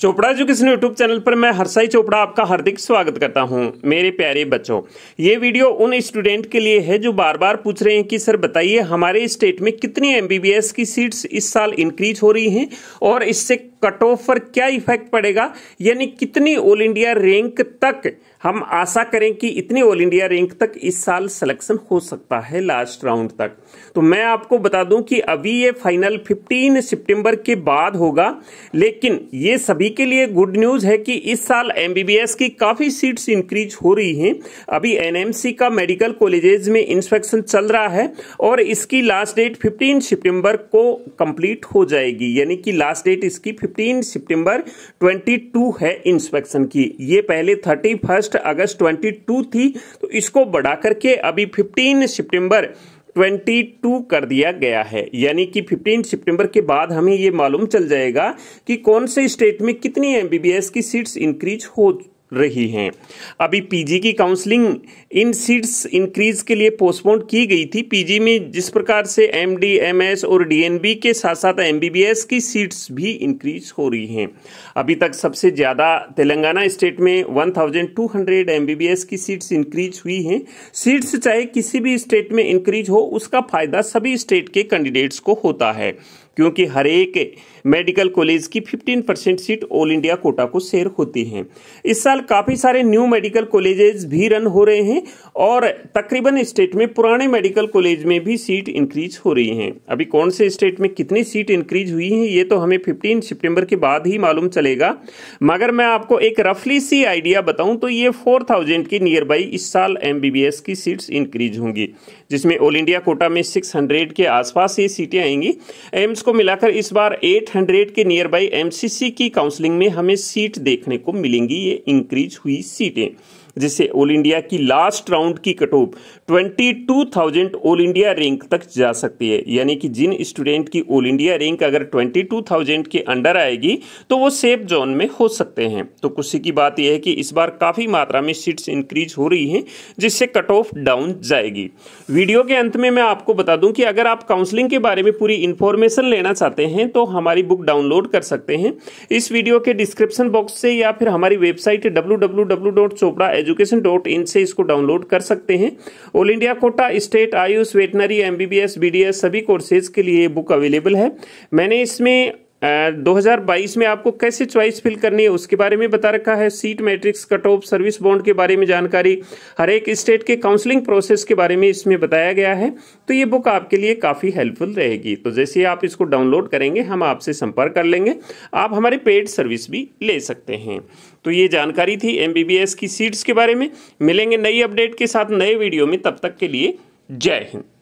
Chopra education YouTube channel पर मैं हरसाई चोपड़ा आपका हार्दिक स्वागत करता हूं मेरे प्यारे बच्चों ये वीडियो उन स्टूडेंट के लिए है जो बार बार पूछ रहे हैं कि सर बताइए हमारे स्टेट में कितनी एमबीबीएस की सीट्स इस साल इंक्रीज हो रही हैं और इससे कट ऑफ पर क्या इफेक्ट पड़ेगा यानी कितनी ऑल इंडिया रैंक तक हम आशा करें कि इतनी ऑल इंडिया रैंक तक इस साल सिलेक्शन हो सकता है लास्ट राउंड तक तो मैं आपको बता दूं कि अभी ये फाइनल 15 सितंबर के बाद होगा लेकिन ये सभी के लिए गुड न्यूज है कि इस साल एमबीबीएस की काफी सीट्स इंक्रीज हो रही हैं अभी एनएमसी का मेडिकल कॉलेजेस में इंस्पेक्शन चल रहा है और इसकी लास्ट डेट 15 सितंबर को कंप्लीट हो जाएगी यानी कि लास्ट डेट इसकी 15 15 सितंबर 22 है इंस्पेक्शन की ये पहले 31 अगस्त 22 थी तो इसको बढ़ा करके अभी 15 सितंबर 22 कर दिया गया है यानी कि 15 सितंबर के बाद हमें ये मालूम चल जाएगा कि कौन से स्टेट में कितनी एमबीबीएस की सीट्स इंक्रीज हो रही हैं अभी पीजी की काउंसलिंग इन सीट्स इंक्रीज के लिए पोस्टपोन की गई थी पीजी में जिस प्रकार से एमडी एमएस और डीएनबी के साथ साथ एमबीबीएस की सीट्स भी इंक्रीज हो रही हैं अभी तक सबसे ज़्यादा तेलंगाना स्टेट में 1200 एमबीबीएस की सीट्स इंक्रीज हुई हैं सीट्स चाहे किसी भी स्टेट में इंक्रीज हो उसका फायदा सभी स्टेट के कैंडिडेट्स को होता है क्योंकि हर एक मेडिकल कॉलेज की 15 percent seat all India quota को शेयर होती है इस साल काफ़ी सारे न्यू मेडिकल कॉलेजेस भी रन हो रहे हैं और तकरीबन स्टेट में पुराने मेडिकल कॉलेज में भी सीट इंक्रीज हो रही हैं अभी कौन से स्टेट में कितनी सीट इंक्रीज हुई है ये तो हमें फिफ्टीन सेप्टेम्बर के बाद ही मालूम चलेगा मगर मैं आपको एक रफली सी आइडिया बताऊं तो ये फोर थाउजेंड की नियर बाई इस साल एस की सीट्स इंक्रीज होंगी जिसमें ऑल इंडिया कोटा में हंड्रेड के आसपास ये सीटें आएंगी एम्स को मिलाकर इस बार 800 के नियर बाई एमसीसी की काउंसलिंग में हमें सीट देखने को मिलेंगी ये इंक्रीज हुई सीटें जिससे ऑल इंडिया की लास्ट राउंड की cut off twenty two thousand all India rank तक जा सकती है यानी कि जिन स्टूडेंट की ऑल इंडिया रैंक अगर ट्वेंटी टू थाउजेंड के अंडर आएगी तो वो सेफ जोन में हो सकते हैं तो खुशी की बात यह है कि इस बार काफ़ी मात्रा में सीट्स इंक्रीज हो रही हैं जिससे कट ऑफ डाउन जाएगी वीडियो के अंत में मैं आपको बता दूं कि अगर आप काउंसलिंग के बारे में पूरी इंफॉर्मेशन लेना चाहते हैं तो हमारी बुक डाउनलोड कर सकते हैं इस वीडियो के डिस्क्रिप्शन बॉक्स से या फिर हमारी website W education dot in से इसको डाउनलोड कर सकते हैं all India quota state AYUSH veterinary MBBS BDS सभी कोर्सेज के लिए बुक अवेलेबल है मैंने इसमें 2022 में आपको कैसे चॉइस फिल करनी है उसके बारे में बता रखा है seat matrix cut off service bond के बारे में जानकारी हर एक स्टेट के काउंसलिंग प्रोसेस के बारे में इसमें बताया गया है तो ये बुक आपके लिए काफ़ी हेल्पफुल रहेगी तो जैसे आप इसको डाउनलोड करेंगे हम आपसे संपर्क कर लेंगे आप हमारे पेड सर्विस भी ले सकते हैं तो ये जानकारी थी एम की सीट्स के बारे में मिलेंगे नई अपडेट के साथ नए वीडियो में तब तक के लिए जय हिंद